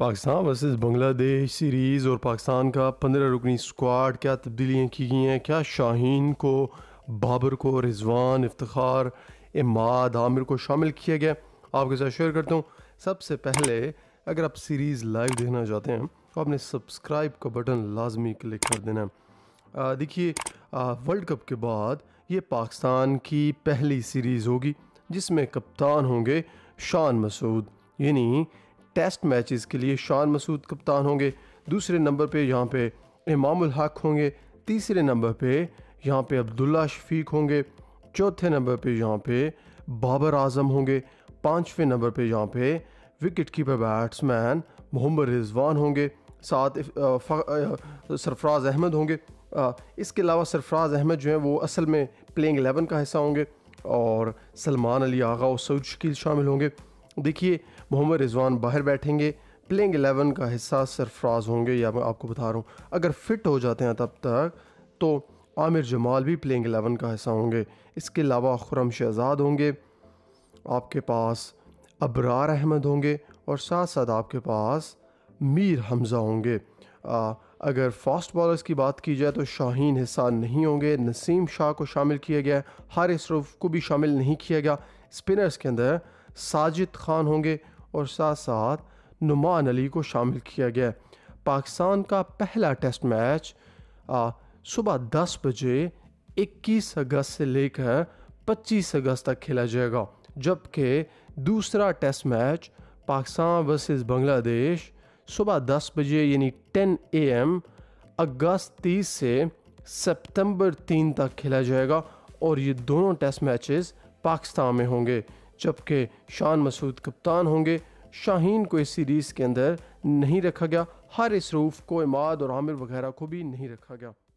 Pakistan versus Bangladesh series और पाकिस्तान का पंद्रह रुकनी स्क्वाड क्या तब्दीलियाँ की गई हैं क्या शाहीन को बाबर को रिजवान इफ्तार इमाद आमिर को शामिल किया गया आपके साथ शेयर करता हूँ सबसे पहले अगर आप सीरीज़ लाइव देखना चाहते हैं तो आपने सब्सक्राइब का बटन लाजमी क्लिक कर देना है देखिए वर्ल्ड कप के बाद ये पाकिस्तान की पहली सीरीज़ होगी जिसमें कप्तान होंगे शान मसूद यानी टेस्ट मैचेस के लिए शान मसूद कप्तान होंगे दूसरे नंबर पे यहाँ पे इमामुल हक होंगे तीसरे नंबर पे यहाँ पे अब्दुल्ला शफीक होंगे चौथे नंबर पे यहाँ पे बाबर आजम होंगे पाँचवें नंबर पे यहाँ पे wicket keeper batsman Mohammad Rizwan होंगे साथ सरफराज अहमद होंगे इसके अलावा सरफराज अहमद जो हैं वो असल में प्लेइंग एलेवन का हिस्सा होंगे और सलमान अली आगा और सऊद शकील शामिल होंगे देखिए मोहम्मद रिजवान बाहर बैठेंगे प्लेइंग एलेवन का हिस्सा सरफराज होंगे या मैं आपको बता रहा हूँ अगर फिट हो जाते हैं तब तक तो आमिर जमाल भी प्लेइंग एलेवन का हिस्सा होंगे इसके अलावा खुरम शहजाद होंगे आपके पास अबरार अहमद होंगे और साथ साथ आपके पास मीर हमज़ा होंगे आ, अगर फास्ट बॉलर्स की बात की जाए तो शाहीन हिसार नहीं होंगे नसीम शाह को शामिल किया गया हारिस रूफ को भी शामिल नहीं किया गया स्पिनर्स के अंदर साजिद खान होंगे और साथ साथ नुमान अली को शामिल किया गया पाकिस्तान का पहला टेस्ट मैच सुबह 10 बजे 21 अगस्त से लेकर 25 अगस्त तक खेला जाएगा जबकि दूसरा test match Pakistan versus Bangladesh सुबह 10 बजे यानी 10 एम अगस्त 30 से सितंबर 3 तक खेला जाएगा और ये दोनों टेस्ट मैचेस पाकिस्तान में होंगे जबकि शान मसूद कप्तान होंगे शाहीन को इस सीरीज़ के अंदर नहीं रखा गया इस रूफ को इमाद और आमिर वगैरह को भी नहीं रखा गया